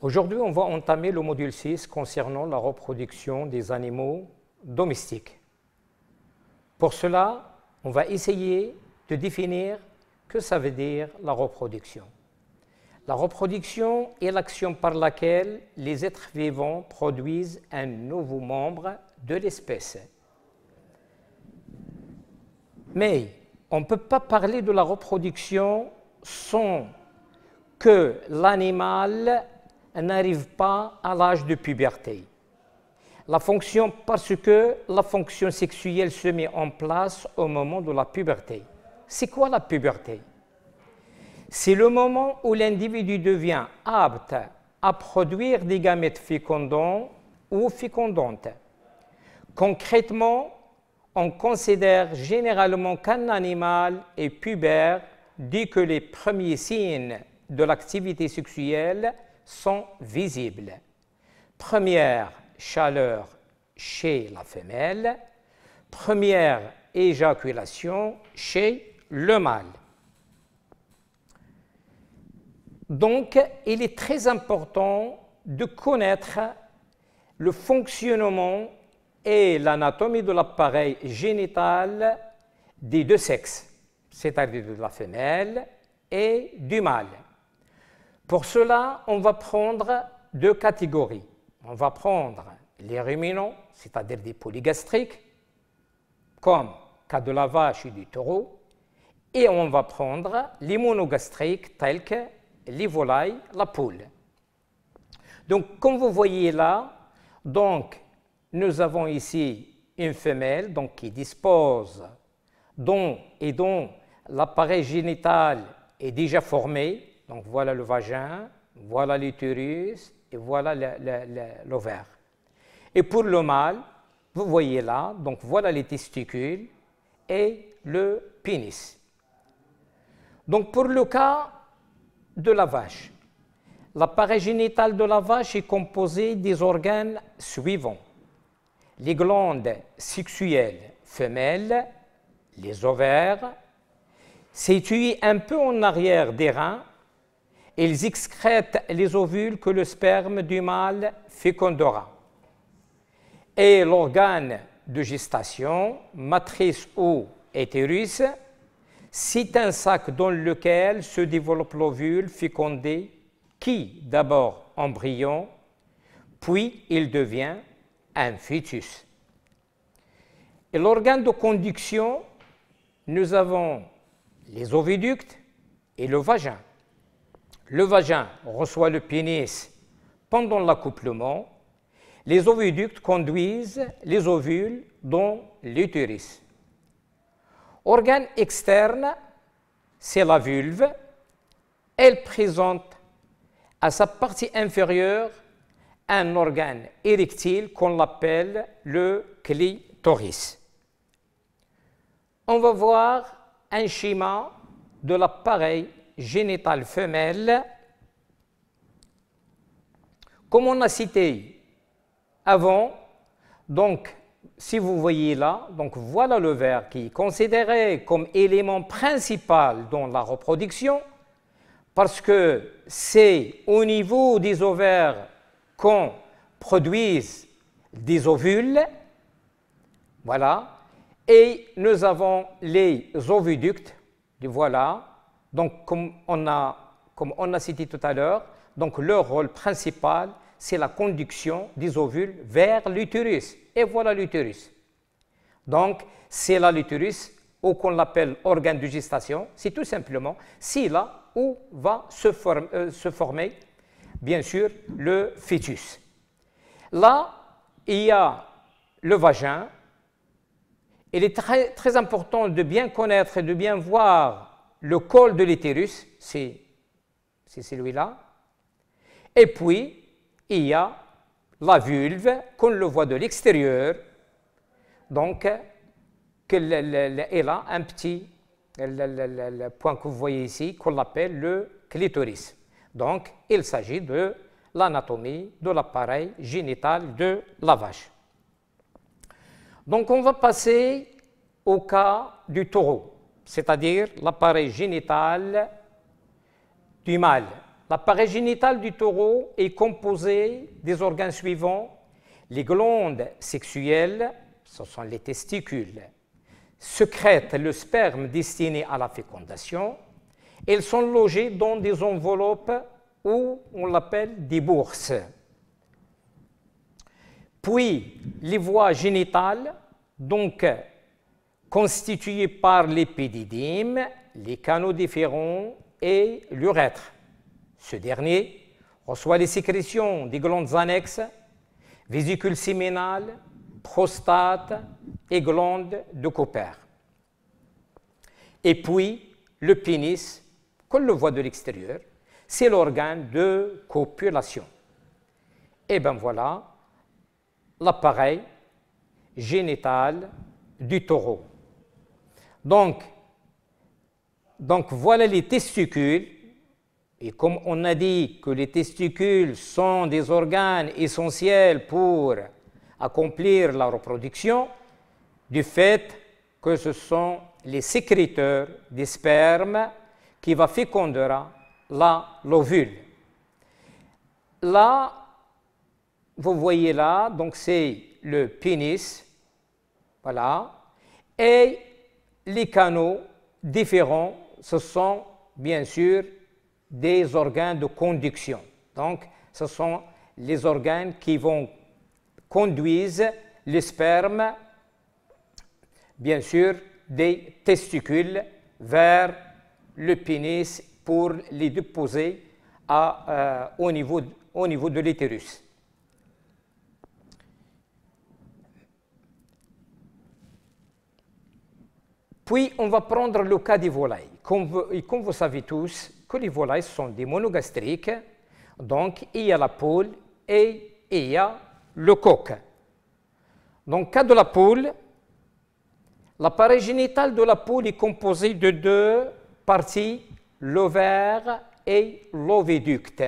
Aujourd'hui, on va entamer le module 6 concernant la reproduction des animaux domestiques. Pour cela, on va essayer de définir que ça veut dire la reproduction. La reproduction est l'action par laquelle les êtres vivants produisent un nouveau membre de l'espèce. Mais on ne peut pas parler de la reproduction sans que l'animal n'arrive pas à l'âge de puberté. La fonction, parce que la fonction sexuelle se met en place au moment de la puberté. C'est quoi la puberté C'est le moment où l'individu devient apte à produire des gamètes fécondants ou fécondantes. Concrètement, on considère généralement qu'un animal est pubère dès que les premiers signes de l'activité sexuelle sont visibles. Première chaleur chez la femelle, première éjaculation chez le mâle. Donc, il est très important de connaître le fonctionnement et l'anatomie de l'appareil génital des deux sexes, c'est-à-dire de la femelle et du mâle. Pour cela, on va prendre deux catégories. On va prendre les ruminants, c'est-à-dire des polygastriques, comme cas de la vache et du taureau, et on va prendre les monogastriques tels que les volailles, la poule. Donc, comme vous voyez là, donc, nous avons ici une femelle qui dispose dont et dont l'appareil génital est déjà formé, donc voilà le vagin, voilà l'utérus et voilà l'ovaire. Et pour le mâle, vous voyez là, donc voilà les testicules et le pénis. Donc pour le cas de la vache, l'appareil génital de la vache est composé des organes suivants. Les glandes sexuelles femelles, les ovaires, situées un peu en arrière des reins, ils excrètent les ovules que le sperme du mâle fécondera. Et l'organe de gestation, matrice ou utérus, c'est un sac dans lequel se développe l'ovule fécondé qui, d'abord embryon, puis il devient un fœtus. Et l'organe de conduction, nous avons les oviductes et le vagin le vagin reçoit le pénis pendant l'accouplement, les oviductes conduisent les ovules dans l'utérus. Organe externe, c'est la vulve. Elle présente à sa partie inférieure un organe érectile qu'on l'appelle le clitoris. On va voir un schéma de l'appareil génitales femelle, comme on a cité avant, donc si vous voyez là, donc voilà le verre qui est considéré comme élément principal dans la reproduction, parce que c'est au niveau des ovaires qu'on produit des ovules, voilà, et nous avons les oviductes, voilà, donc, comme on a, comme on a cité tout à l'heure, donc leur rôle principal, c'est la conduction des ovules vers l'utérus. Et voilà l'utérus. Donc, c'est là l'utérus, ou qu'on l'appelle organe de gestation, c'est tout simplement, c'est là où va se, euh, se former, bien sûr, le fœtus. Là, il y a le vagin. Il est très, très important de bien connaître et de bien voir le col de l'utérus, c'est celui-là. Et puis, il y a la vulve qu'on le voit de l'extérieur, donc qu'elle a un petit le, point que vous voyez ici, qu'on appelle le clitoris. Donc, il s'agit de l'anatomie de l'appareil génital de la vache. Donc, on va passer au cas du taureau c'est-à-dire l'appareil génital du mâle. L'appareil génital du taureau est composé des organes suivants les glandes sexuelles, ce sont les testicules, secrètent le sperme destiné à la fécondation. Elles sont logées dans des enveloppes ou on l'appelle des bourses. Puis les voies génitales, donc constitué par l'épididyme, les canaux différents et l'urètre. Ce dernier reçoit les sécrétions des glandes annexes, vésicules séminales, prostate et glandes de copère. Et puis, le pénis, qu'on le voit de l'extérieur, c'est l'organe de copulation. Et bien voilà l'appareil génital du taureau. Donc, donc voilà les testicules. Et comme on a dit que les testicules sont des organes essentiels pour accomplir la reproduction, du fait que ce sont les sécréteurs des spermes qui va féconder la l'ovule. Là, vous voyez là, donc c'est le pénis, voilà, et les canaux différents, ce sont bien sûr des organes de conduction. Donc, ce sont les organes qui vont conduisent le sperme, bien sûr, des testicules vers le pénis pour les déposer euh, au, niveau, au niveau de l'utérus. Puis, on va prendre le cas des volailles. Comme vous, savez tous, que les volailles sont des monogastriques, donc il y a la poule et il y a le coq. Dans le cas de la poule, l'appareil génital de la poule est composé de deux parties, l'ovaire et l'oviducte.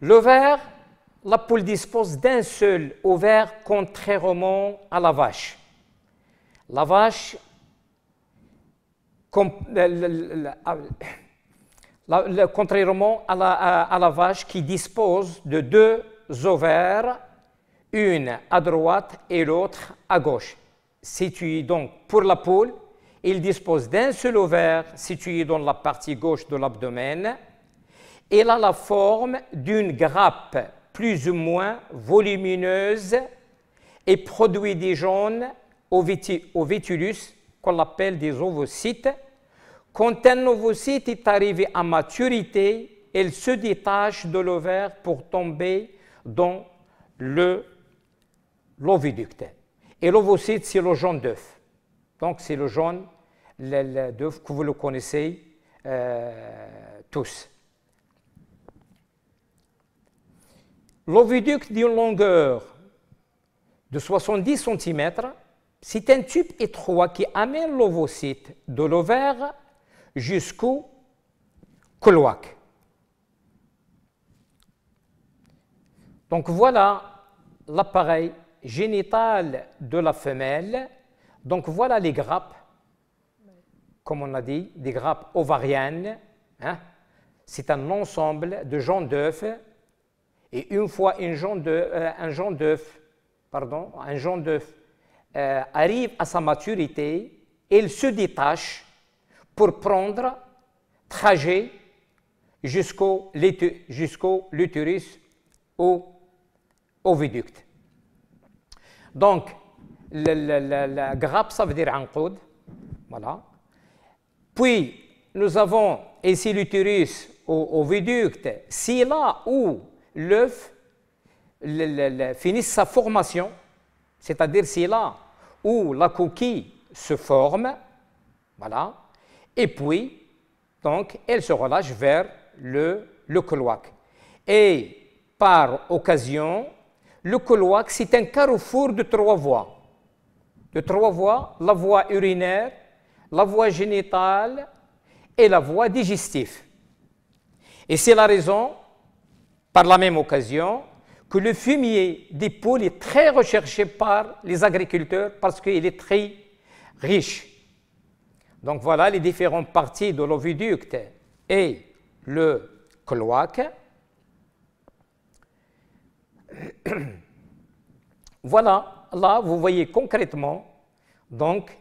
L'ovaire, la poule dispose d'un seul ovaire contrairement à la vache. La vache, contrairement à la, vache qui dispose de deux ovaires, une à droite et l'autre à gauche. Situé donc pour la poule, il dispose d'un seul ovaire situé dans la partie gauche de l'abdomen. Elle a la forme d'une grappe plus ou moins volumineuse et produit des jaunes ovitulus, qu'on appelle des ovocytes. Quand un ovocyte est arrivé à maturité, il se détache de l'ovaire pour tomber dans l'oviducte. Et l'ovocyte, c'est le jaune d'œuf. Donc, c'est le jaune d'œuf que vous le connaissez euh, tous. L'oviducte d'une longueur de 70 cm c'est un tube étroit qui amène l'ovocyte de l'ovaire jusqu'au cloaque. Donc voilà l'appareil génital de la femelle. Donc voilà les grappes, comme on a dit, des grappes ovariennes. Hein. C'est un ensemble de gens d'œufs. Et une fois euh, un jaune d'œuf, pardon, un jaune d'œuf euh, arrive à sa maturité, il se détache pour prendre trajet jusqu'au l'utérus ou au véducte. Donc, la, grappe, ça veut dire un code. Voilà. Puis, nous avons ici l'utérus au véducte, C'est là où l'œuf finit sa formation, c'est-à-dire c'est là où la coquille se forme, voilà, et puis, donc, elle se relâche vers le, le Et par occasion, le cloaque, c'est un carrefour de trois voies. De trois voies, la voie urinaire, la voie génitale et la voie digestive. Et c'est la raison, par la même occasion, que le fumier des poules est très recherché par les agriculteurs parce qu'il est très riche. Donc voilà les différentes parties de l'oviducte et le cloaque. Voilà, là vous voyez concrètement donc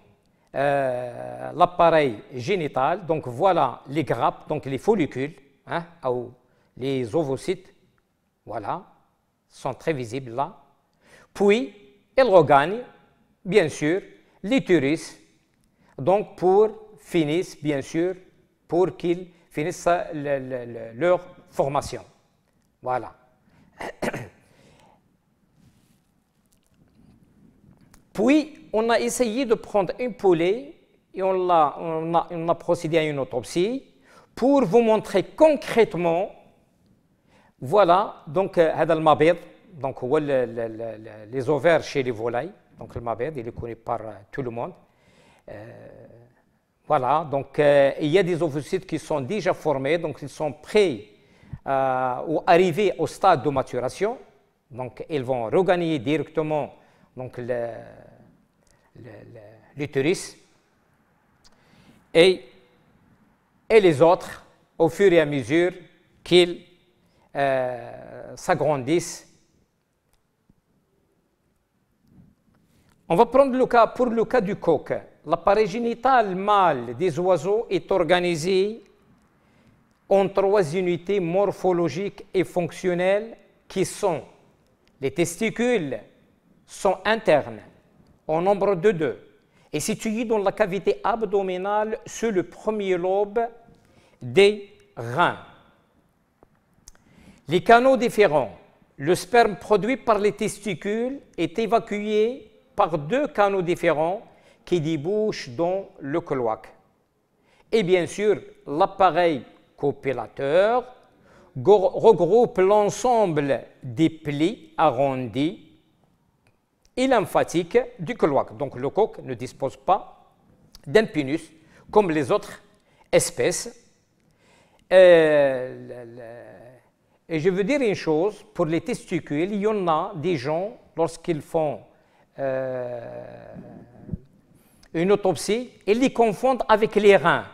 euh, l'appareil génital. Donc voilà les grappes, donc les follicules, hein, les ovocytes. Voilà sont très visibles là. Puis, elle regagne, bien sûr, les donc pour finir, bien sûr, pour qu'ils finissent leur formation. Voilà. Puis, on a essayé de prendre un poulet et on on a procédé à une autopsie pour vous montrer concrètement voilà, donc euh, donc les ovaires chez les volailles, donc le mabed, il est connu par euh, tout le monde. Euh, voilà, donc il y a des ovocytes qui sont déjà formés, donc ils sont prêts ou arrivés au stade de maturation. Donc ils vont regagner directement donc l'utérus. Et, et les autres, au fur et à mesure qu'ils euh, s'agrandissent. On va prendre le cas, pour le cas du coq. L'appareil génital mâle des oiseaux est organisé en trois unités morphologiques et fonctionnelles qui sont les testicules sont internes en nombre de deux et situés dans la cavité abdominale sur le premier lobe des reins. Les canaux différents. Le sperme produit par les testicules est évacué par deux canaux différents qui débouchent dans le cloaque. Et bien sûr, l'appareil copulateur regroupe l'ensemble des plis arrondis et lymphatiques du cloaque. Donc le coq ne dispose pas d'un pinus comme les autres espèces. Euh, et je veux dire une chose, pour les testicules, il y en a des gens, lorsqu'ils font euh, une autopsie, ils les confondent avec les reins,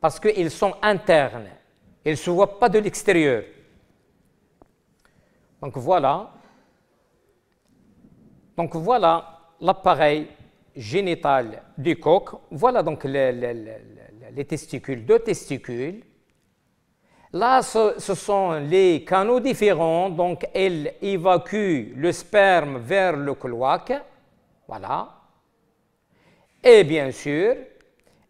parce qu'ils sont internes, ils ne se voient pas de l'extérieur. Donc voilà. Donc voilà l'appareil génital du coq. Voilà donc les, les testicules, deux testicules Là, ce, sont les canaux différents, donc elle évacue le sperme vers le cloaque, voilà. Et bien sûr,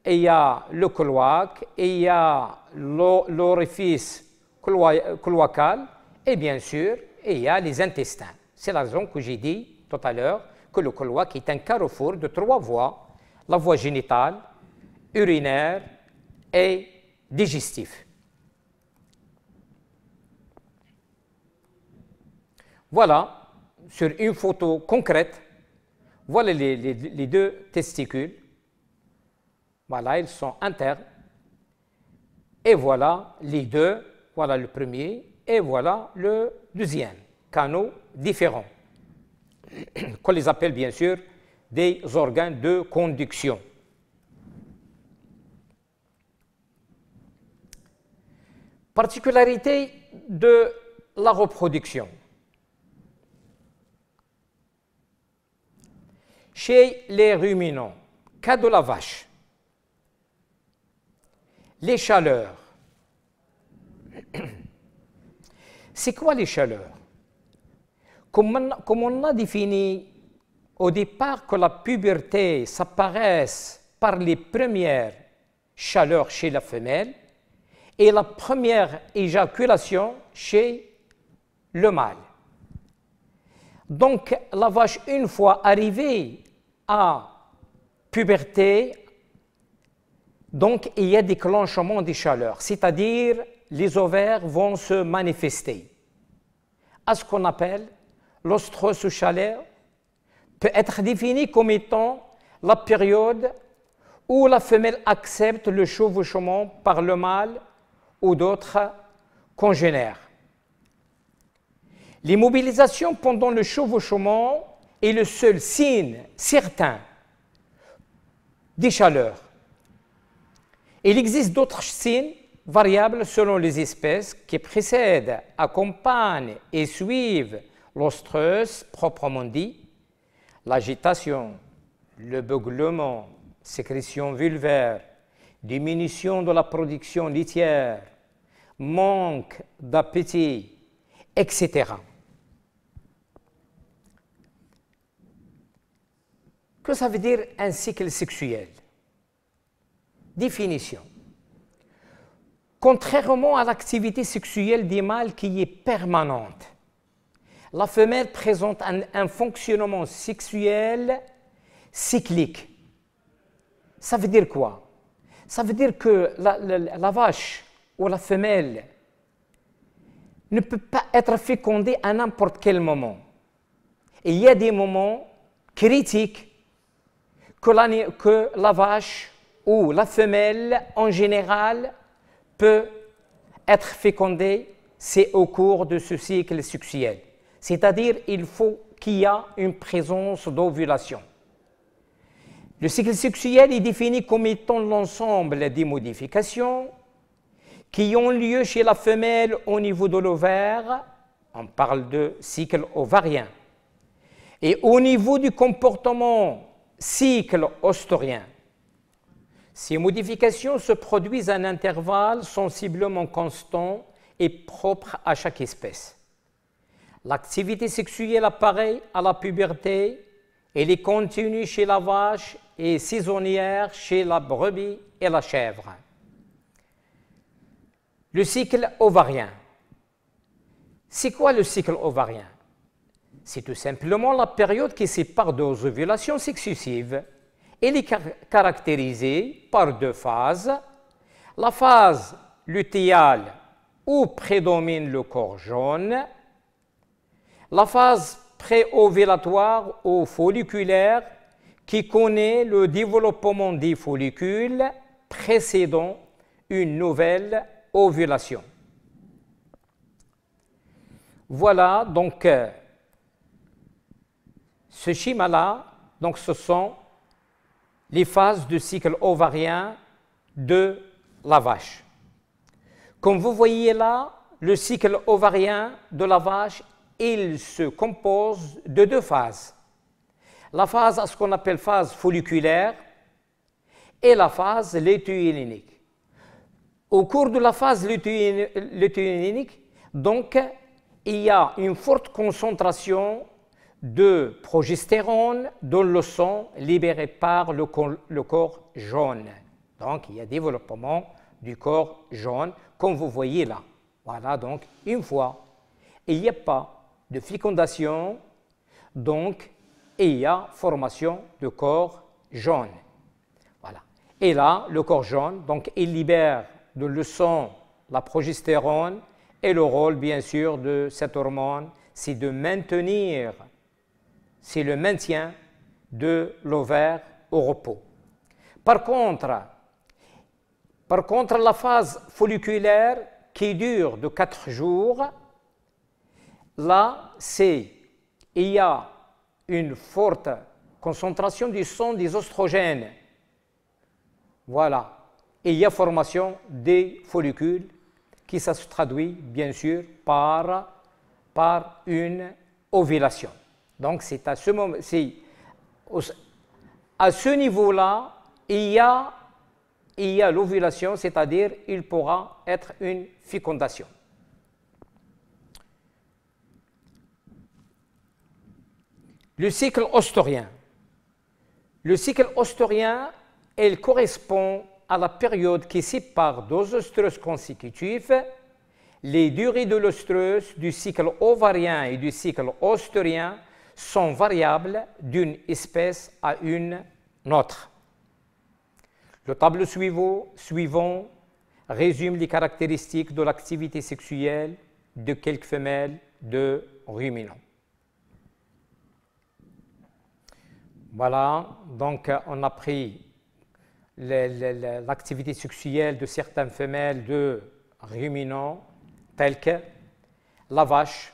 il y a le cloaque, il y a l'orifice cloacal, et bien sûr, il y a les intestins. C'est la raison que j'ai dit tout à l'heure que le cloaque est un carrefour de trois voies, la voie génitale, urinaire et digestif. Voilà, sur une photo concrète, voilà les, deux testicules. Voilà, ils sont internes. Et voilà les deux, voilà le premier et voilà le deuxième, canaux différents, qu'on les appelle bien sûr des organes de conduction. Particularité de la reproduction. chez les ruminants, cas de la vache, les chaleurs. C'est quoi les chaleurs comme on, a défini au départ que la puberté s'apparaisse par les premières chaleurs chez la femelle et la première éjaculation chez le mâle. Donc la vache, une fois arrivée à puberté, donc il y a déclenchement des chaleurs, c'est-à-dire les ovaires vont se manifester à ce qu'on appelle l'ostrose chaleur, peut être définie comme étant la période où la femelle accepte le chevauchement par le mâle ou d'autres congénères. mobilisations pendant le chevauchement est le seul signe certain des chaleurs. Il existe d'autres signes variables selon les espèces qui précèdent, accompagnent et suivent l'ostreuse proprement dit, l'agitation, le beuglement, sécrétion vulvaire, diminution de la production litière, manque d'appétit, etc. que ça veut dire un cycle sexuel Définition. Contrairement à l'activité sexuelle des mâles qui est permanente, la femelle présente un, fonctionnement sexuel cyclique. Ça veut dire quoi Ça veut dire que la, vache ou la femelle ne peut pas être fécondée à n'importe quel moment. Et il y a des moments critiques que la, vache ou la femelle en général peut être fécondée, c'est au cours de ce cycle sexuel. C'est-à-dire il faut qu'il y ait une présence d'ovulation. Le cycle sexuel est défini comme étant l'ensemble des modifications qui ont lieu chez la femelle au niveau de l'ovaire, on parle de cycle ovarien, et au niveau du comportement cycle ostorien. Ces modifications se produisent à un intervalle sensiblement constant et propre à chaque espèce. L'activité sexuelle apparaît à la puberté, et est continue chez la vache et saisonnière chez la brebis et la chèvre. Le cycle ovarien. C'est quoi le cycle ovarien c'est tout simplement la période qui sépare deux ovulations successives. Elle est caractérisée par deux phases. La phase lutéale où prédomine le corps jaune, la phase préovulatoire ou folliculaire qui connaît le développement des follicules précédant une nouvelle ovulation. Voilà donc euh, ce schéma-là, donc ce sont les phases du cycle ovarien de la vache. Comme vous voyez là, le cycle ovarien de la vache, il se compose de deux phases. La phase, ce qu'on appelle phase folliculaire, et la phase lutéinique. Au cours de la phase lutéinique, donc, il y a une forte concentration de progestérone dans le sang libéré par le, corps jaune. Donc, il y a développement du corps jaune, comme vous voyez là. Voilà, donc, une fois, il n'y a pas de fécondation, donc, il y a formation de corps jaune. Voilà. Et là, le corps jaune, donc, il libère de le sang la progestérone et le rôle, bien sûr, de cette hormone, c'est de maintenir c'est le maintien de l'ovaire au repos. Par contre, par contre, la phase folliculaire qui dure de 4 jours, là, c'est il y a une forte concentration du son des oestrogènes. Voilà. Et il y a formation des follicules qui ça se traduit bien sûr par une ovulation. Donc c'est à ce niveau-là, il y a, l'ovulation, c'est-à-dire il pourra être une fécondation. Le cycle ostorien. Le cycle ostorien, elle correspond à la période qui sépare deux ostreuses consécutives. les durées de l'oestrus du cycle ovarien et du cycle oestrien sont variables d'une espèce à une autre. Le tableau suivant, résume les caractéristiques de l'activité sexuelle de quelques femelles de ruminants. Voilà, donc on a pris l'activité sexuelle de certaines femelles de ruminants, telles que la vache.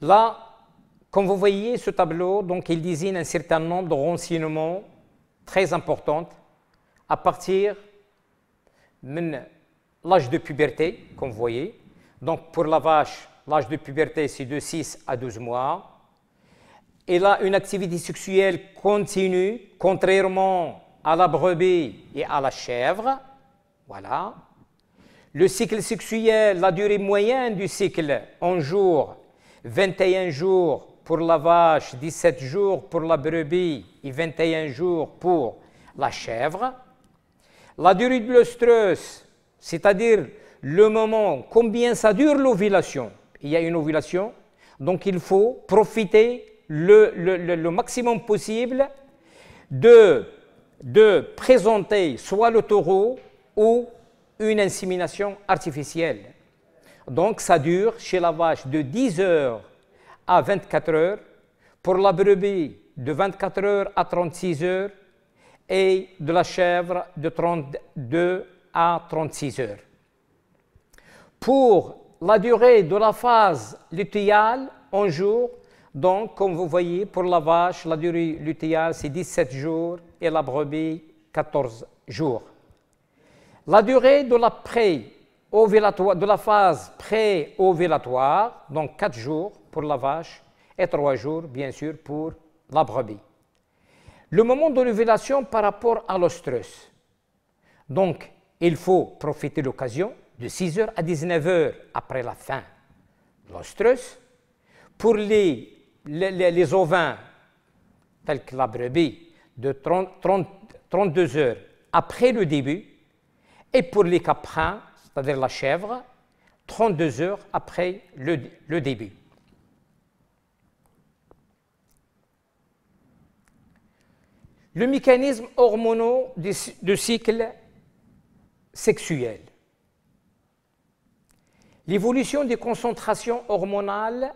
Là, comme vous voyez, ce tableau, donc, il désigne un certain nombre de renseignements très importants à partir de l'âge de puberté, comme vous voyez. Donc, pour la vache, l'âge de puberté, c'est de 6 à 12 mois. Et là, une activité sexuelle continue, contrairement à la brebis et à la chèvre. Voilà. Le cycle sexuel, la durée moyenne du cycle en jour, 21 jours pour la vache, 17 jours pour la brebis et 21 jours pour la chèvre. La durée de l'ostreuse, c'est-à-dire le moment, combien ça dure l'ovulation. Il y a une ovulation, donc il faut profiter le, maximum possible de, de présenter soit le taureau ou une insémination artificielle. Donc ça dure chez la vache de 10 heures 24 heures, pour la brebis de 24 heures à 36 heures et de la chèvre de 32 à 36 heures. Pour la durée de la phase lutéale, en jour, donc comme vous voyez, pour la vache, la durée lutéale, c'est 17 jours et la brebis, 14 jours. La durée de la, pré de la phase pré-ovulatoire, donc 4 jours, pour la vache et trois jours, bien sûr, pour la brebis. Le moment de révélation par rapport à l'ostrus. Donc, il faut profiter de l'occasion de 6h à 19h après la fin de l'ostrus. Pour les, les, ovins, tels que la brebis, de 30, 32 heures après le début. Et pour les caprins, c'est-à-dire la chèvre, 32 heures après le début. le mécanisme hormonal du cycle sexuel. L'évolution des concentrations hormonales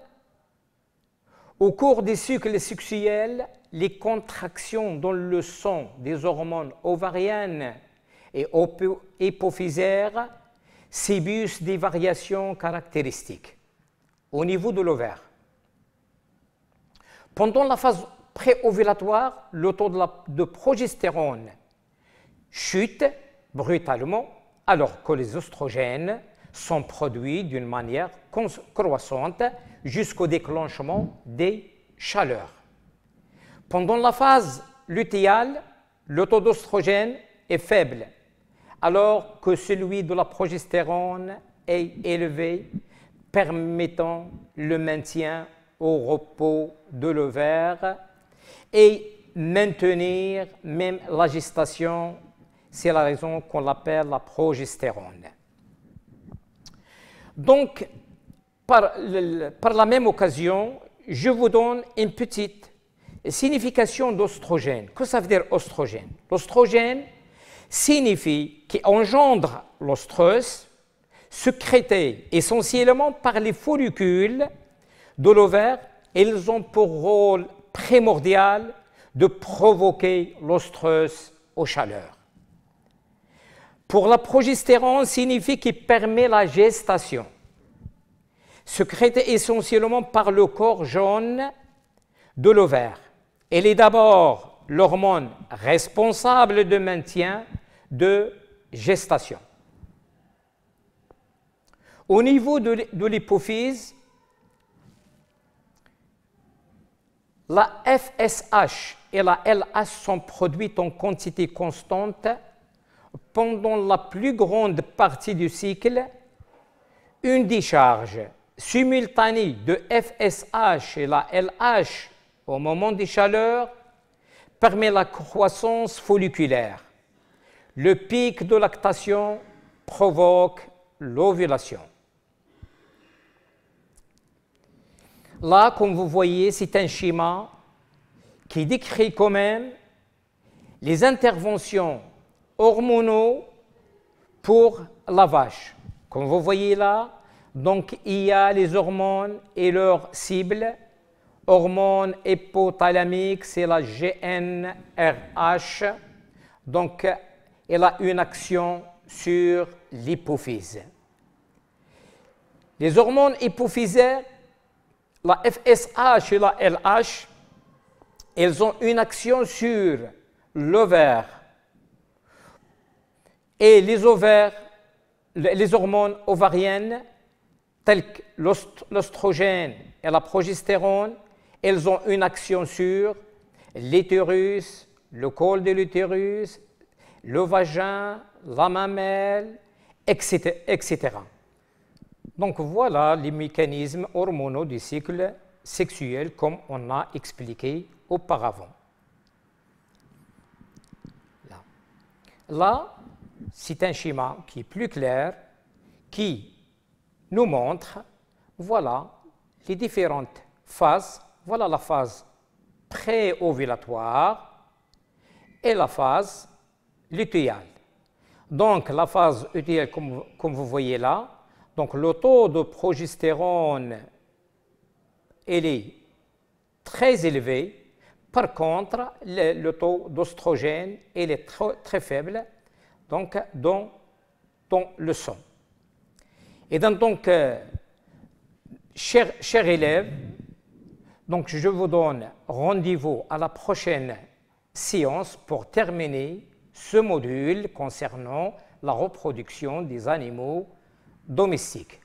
au cours des cycles sexuels, les contractions dans le sang des hormones ovariennes et hypophysaires subissent des variations caractéristiques au niveau de l'ovaire. Pendant la phase préovulatoire, le taux de, progestérone chute brutalement, alors que les oestrogènes sont produits d'une manière croissante jusqu'au déclenchement des chaleurs. Pendant la phase lutéale, le taux d'oestrogène est faible, alors que celui de la progestérone est élevé, permettant le maintien au repos de l'ovaire et maintenir même la gestation, c'est la raison qu'on l'appelle la progestérone. Donc, par, la même occasion, je vous donne une petite signification d'ostrogène. Que ça veut dire ostrogène L'ostrogène signifie qu'il engendre l'ostreuse, sécrété essentiellement par les follicules de l'ovaire. Ils ont pour rôle primordial de provoquer l'ostreuse aux chaleurs. Pour la progestérone, signifie qu'il permet la gestation, secrétée essentiellement par le corps jaune de l'ovaire. Elle est d'abord l'hormone responsable de maintien de gestation. Au niveau de l'hypophyse, La FSH et la LH sont produites en quantité constante pendant la plus grande partie du cycle. Une décharge simultanée de FSH et la LH au moment des chaleurs permet la croissance folliculaire. Le pic de lactation provoque l'ovulation. Là, comme vous voyez, c'est un schéma qui décrit quand même les interventions hormonaux pour la vache. Comme vous voyez là, donc il y a les hormones et leurs cibles. Hormone hypothalamique, c'est la GNRH. Donc, elle a une action sur l'hypophyse. Les hormones hypophysaires la FSH et la LH, elles ont une action sur l'ovaire. Et les ovaires, les hormones ovariennes, telles que l'ostrogène et la progestérone, elles ont une action sur l'utérus, le col de l'utérus, le vagin, la mamelle, etc. etc. Donc voilà les mécanismes hormonaux du cycle sexuel comme on a expliqué auparavant. Là, c'est un schéma qui est plus clair, qui nous montre, voilà, les différentes phases. Voilà la phase pré-ovulatoire et la phase lutéale. Donc la phase lutéale, comme vous voyez là, donc le taux de progestérone, est très élevé. Par contre, le, taux d'ostrogène, est très, faible donc, dans, ton le sang. Et donc, euh, chers, élèves, donc je vous donne rendez-vous à la prochaine séance pour terminer ce module concernant la reproduction des animaux domestique.